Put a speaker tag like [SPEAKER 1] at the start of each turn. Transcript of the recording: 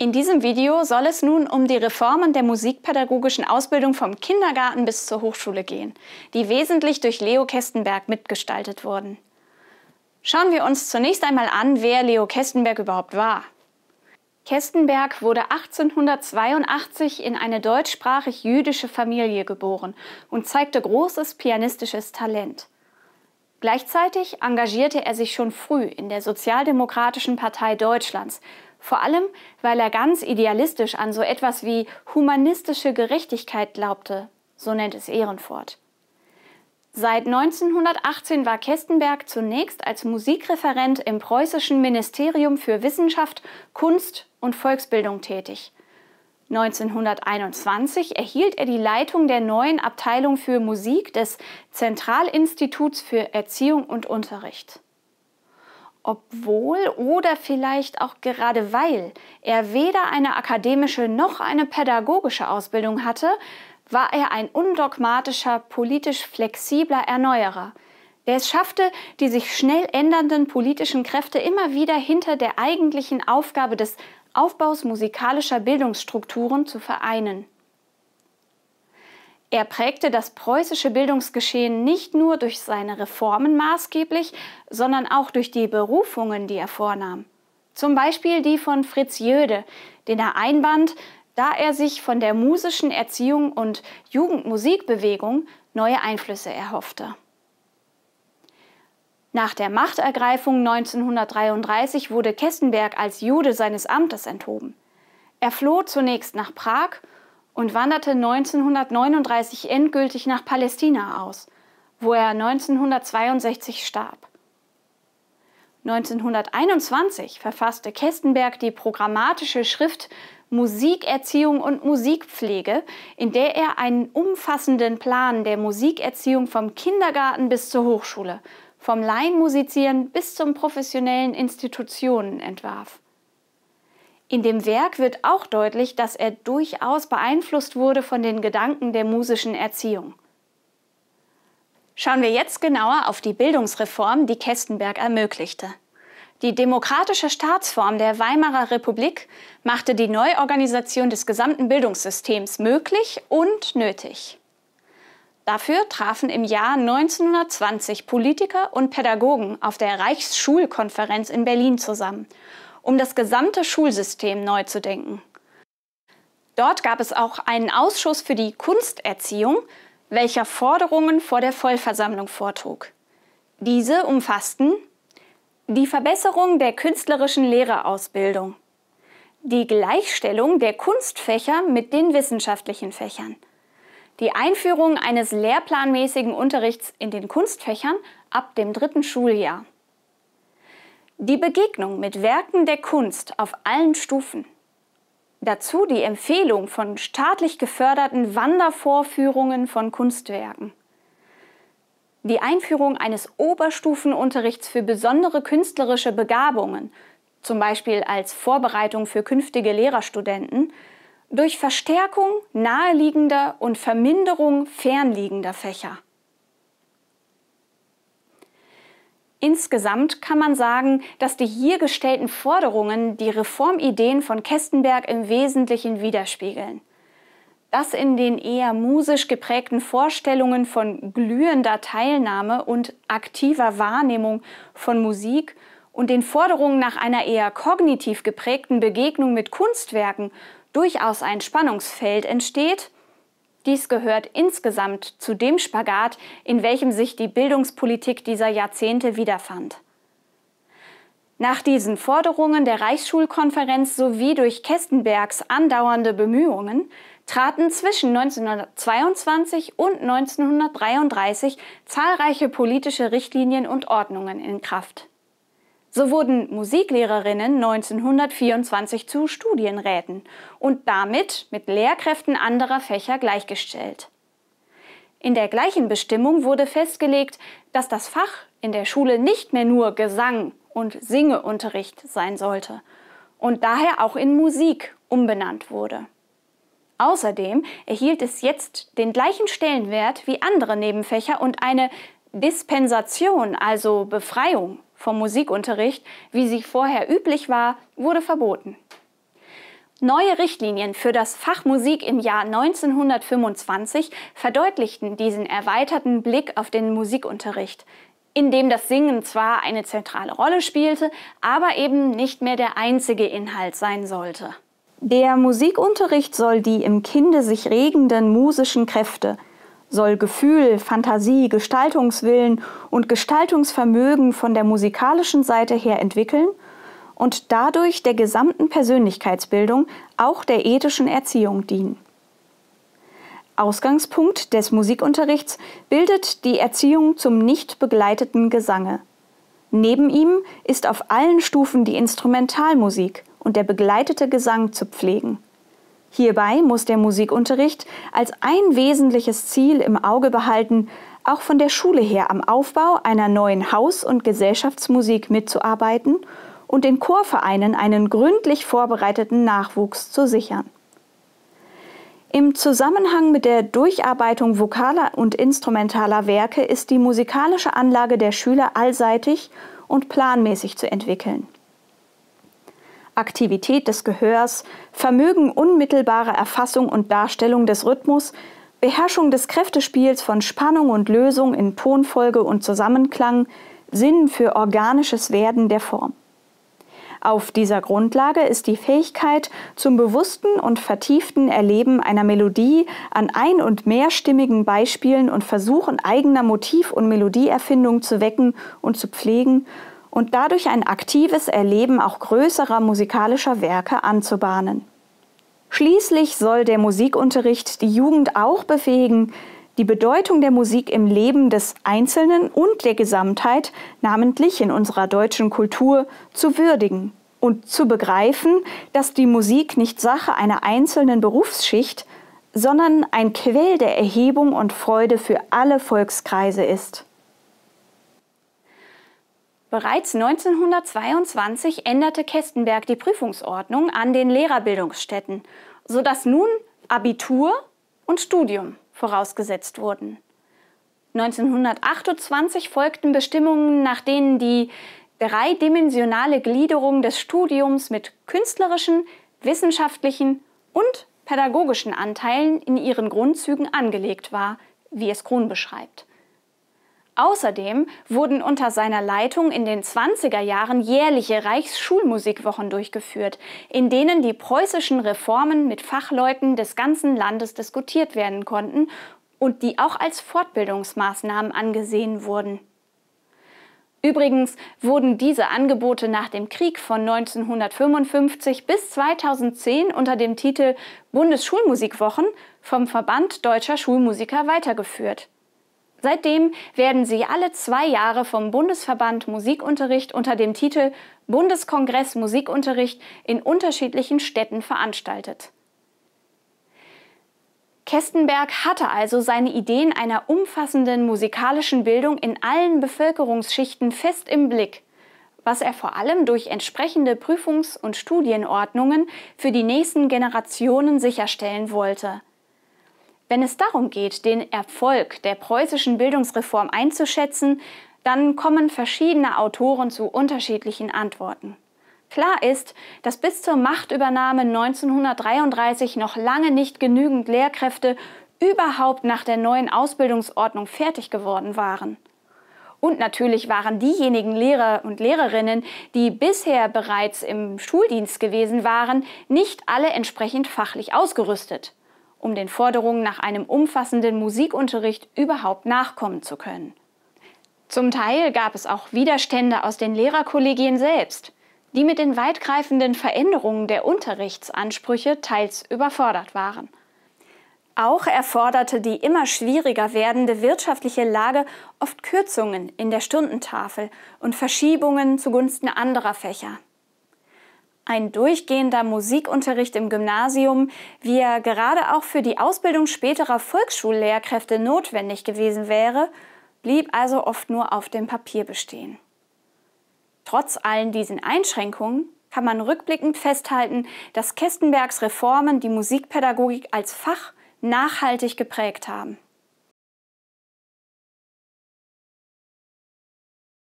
[SPEAKER 1] In diesem Video soll es nun um die Reformen der musikpädagogischen Ausbildung vom Kindergarten bis zur Hochschule gehen, die wesentlich durch Leo Kestenberg mitgestaltet wurden. Schauen wir uns zunächst einmal an, wer Leo Kestenberg überhaupt war. Kestenberg wurde 1882 in eine deutschsprachig jüdische Familie geboren und zeigte großes pianistisches Talent. Gleichzeitig engagierte er sich schon früh in der Sozialdemokratischen Partei Deutschlands, vor allem, weil er ganz idealistisch an so etwas wie humanistische Gerechtigkeit glaubte, so nennt es Ehrenfort. Seit 1918 war Kestenberg zunächst als Musikreferent im preußischen Ministerium für Wissenschaft, Kunst und Volksbildung tätig. 1921 erhielt er die Leitung der neuen Abteilung für Musik des Zentralinstituts für Erziehung und Unterricht obwohl oder vielleicht auch gerade weil er weder eine akademische noch eine pädagogische Ausbildung hatte, war er ein undogmatischer, politisch flexibler Erneuerer, der es schaffte, die sich schnell ändernden politischen Kräfte immer wieder hinter der eigentlichen Aufgabe des Aufbaus musikalischer Bildungsstrukturen zu vereinen. Er prägte das preußische Bildungsgeschehen nicht nur durch seine Reformen maßgeblich, sondern auch durch die Berufungen, die er vornahm. Zum Beispiel die von Fritz Jöde, den er einband, da er sich von der musischen Erziehung und Jugendmusikbewegung neue Einflüsse erhoffte. Nach der Machtergreifung 1933 wurde Kessenberg als Jude seines Amtes enthoben. Er floh zunächst nach Prag und wanderte 1939 endgültig nach Palästina aus, wo er 1962 starb. 1921 verfasste Kestenberg die programmatische Schrift Musikerziehung und Musikpflege, in der er einen umfassenden Plan der Musikerziehung vom Kindergarten bis zur Hochschule, vom Laienmusizieren bis zum professionellen Institutionen entwarf. In dem Werk wird auch deutlich, dass er durchaus beeinflusst wurde von den Gedanken der musischen Erziehung. Schauen wir jetzt genauer auf die Bildungsreform, die Kestenberg ermöglichte. Die demokratische Staatsform der Weimarer Republik machte die Neuorganisation des gesamten Bildungssystems möglich und nötig. Dafür trafen im Jahr 1920 Politiker und Pädagogen auf der Reichsschulkonferenz in Berlin zusammen um das gesamte Schulsystem neu zu denken. Dort gab es auch einen Ausschuss für die Kunsterziehung, welcher Forderungen vor der Vollversammlung vortrug. Diese umfassten die Verbesserung der künstlerischen Lehrerausbildung, die Gleichstellung der Kunstfächer mit den wissenschaftlichen Fächern, die Einführung eines lehrplanmäßigen Unterrichts in den Kunstfächern ab dem dritten Schuljahr. Die Begegnung mit Werken der Kunst auf allen Stufen. Dazu die Empfehlung von staatlich geförderten Wandervorführungen von Kunstwerken. Die Einführung eines Oberstufenunterrichts für besondere künstlerische Begabungen, zum Beispiel als Vorbereitung für künftige Lehrerstudenten, durch Verstärkung naheliegender und Verminderung fernliegender Fächer. Insgesamt kann man sagen, dass die hier gestellten Forderungen die Reformideen von Kestenberg im Wesentlichen widerspiegeln. Dass in den eher musisch geprägten Vorstellungen von glühender Teilnahme und aktiver Wahrnehmung von Musik und den Forderungen nach einer eher kognitiv geprägten Begegnung mit Kunstwerken durchaus ein Spannungsfeld entsteht, dies gehört insgesamt zu dem Spagat, in welchem sich die Bildungspolitik dieser Jahrzehnte wiederfand. Nach diesen Forderungen der Reichsschulkonferenz sowie durch Kestenbergs andauernde Bemühungen traten zwischen 1922 und 1933 zahlreiche politische Richtlinien und Ordnungen in Kraft. So wurden Musiklehrerinnen 1924 zu Studienräten und damit mit Lehrkräften anderer Fächer gleichgestellt. In der gleichen Bestimmung wurde festgelegt, dass das Fach in der Schule nicht mehr nur Gesang und Singeunterricht sein sollte und daher auch in Musik umbenannt wurde. Außerdem erhielt es jetzt den gleichen Stellenwert wie andere Nebenfächer und eine Dispensation, also Befreiung vom Musikunterricht, wie sie vorher üblich war, wurde verboten. Neue Richtlinien für das Fach Musik im Jahr 1925 verdeutlichten diesen erweiterten Blick auf den Musikunterricht, in dem das Singen zwar eine zentrale Rolle spielte, aber eben nicht mehr der einzige Inhalt sein sollte. Der Musikunterricht soll die im Kinde sich regenden musischen Kräfte, soll Gefühl, Fantasie, Gestaltungswillen und Gestaltungsvermögen von der musikalischen Seite her entwickeln und dadurch der gesamten Persönlichkeitsbildung, auch der ethischen Erziehung dienen. Ausgangspunkt des Musikunterrichts bildet die Erziehung zum nicht begleiteten Gesange. Neben ihm ist auf allen Stufen die Instrumentalmusik und der begleitete Gesang zu pflegen. Hierbei muss der Musikunterricht als ein wesentliches Ziel im Auge behalten, auch von der Schule her am Aufbau einer neuen Haus- und Gesellschaftsmusik mitzuarbeiten und den Chorvereinen einen gründlich vorbereiteten Nachwuchs zu sichern. Im Zusammenhang mit der Durcharbeitung vokaler und instrumentaler Werke ist die musikalische Anlage der Schüler allseitig und planmäßig zu entwickeln. Aktivität des Gehörs, Vermögen unmittelbarer Erfassung und Darstellung des Rhythmus, Beherrschung des Kräftespiels von Spannung und Lösung in Tonfolge und Zusammenklang, Sinn für organisches Werden der Form. Auf dieser Grundlage ist die Fähigkeit zum bewussten und vertieften Erleben einer Melodie an ein- und mehrstimmigen Beispielen und Versuchen eigener Motiv- und Melodieerfindung zu wecken und zu pflegen und dadurch ein aktives Erleben auch größerer musikalischer Werke anzubahnen. Schließlich soll der Musikunterricht die Jugend auch befähigen, die Bedeutung der Musik im Leben des Einzelnen und der Gesamtheit, namentlich in unserer deutschen Kultur, zu würdigen und zu begreifen, dass die Musik nicht Sache einer einzelnen Berufsschicht, sondern ein Quell der Erhebung und Freude für alle Volkskreise ist. Bereits 1922 änderte Kestenberg die Prüfungsordnung an den Lehrerbildungsstätten, sodass nun Abitur und Studium vorausgesetzt wurden. 1928 folgten Bestimmungen, nach denen die dreidimensionale Gliederung des Studiums mit künstlerischen, wissenschaftlichen und pädagogischen Anteilen in ihren Grundzügen angelegt war, wie es Kron beschreibt. Außerdem wurden unter seiner Leitung in den 20er Jahren jährliche Reichsschulmusikwochen durchgeführt, in denen die preußischen Reformen mit Fachleuten des ganzen Landes diskutiert werden konnten und die auch als Fortbildungsmaßnahmen angesehen wurden. Übrigens wurden diese Angebote nach dem Krieg von 1955 bis 2010 unter dem Titel Bundesschulmusikwochen vom Verband deutscher Schulmusiker weitergeführt. Seitdem werden sie alle zwei Jahre vom Bundesverband Musikunterricht unter dem Titel Bundeskongress Musikunterricht in unterschiedlichen Städten veranstaltet. Kestenberg hatte also seine Ideen einer umfassenden musikalischen Bildung in allen Bevölkerungsschichten fest im Blick, was er vor allem durch entsprechende Prüfungs- und Studienordnungen für die nächsten Generationen sicherstellen wollte. Wenn es darum geht, den Erfolg der preußischen Bildungsreform einzuschätzen, dann kommen verschiedene Autoren zu unterschiedlichen Antworten. Klar ist, dass bis zur Machtübernahme 1933 noch lange nicht genügend Lehrkräfte überhaupt nach der neuen Ausbildungsordnung fertig geworden waren. Und natürlich waren diejenigen Lehrer und Lehrerinnen, die bisher bereits im Schuldienst gewesen waren, nicht alle entsprechend fachlich ausgerüstet um den Forderungen nach einem umfassenden Musikunterricht überhaupt nachkommen zu können. Zum Teil gab es auch Widerstände aus den Lehrerkollegien selbst, die mit den weitgreifenden Veränderungen der Unterrichtsansprüche teils überfordert waren. Auch erforderte die immer schwieriger werdende wirtschaftliche Lage oft Kürzungen in der Stundentafel und Verschiebungen zugunsten anderer Fächer ein durchgehender Musikunterricht im Gymnasium, wie er gerade auch für die Ausbildung späterer Volksschullehrkräfte notwendig gewesen wäre, blieb also oft nur auf dem Papier bestehen. Trotz allen diesen Einschränkungen kann man rückblickend festhalten, dass Kestenbergs Reformen die Musikpädagogik als Fach nachhaltig geprägt haben.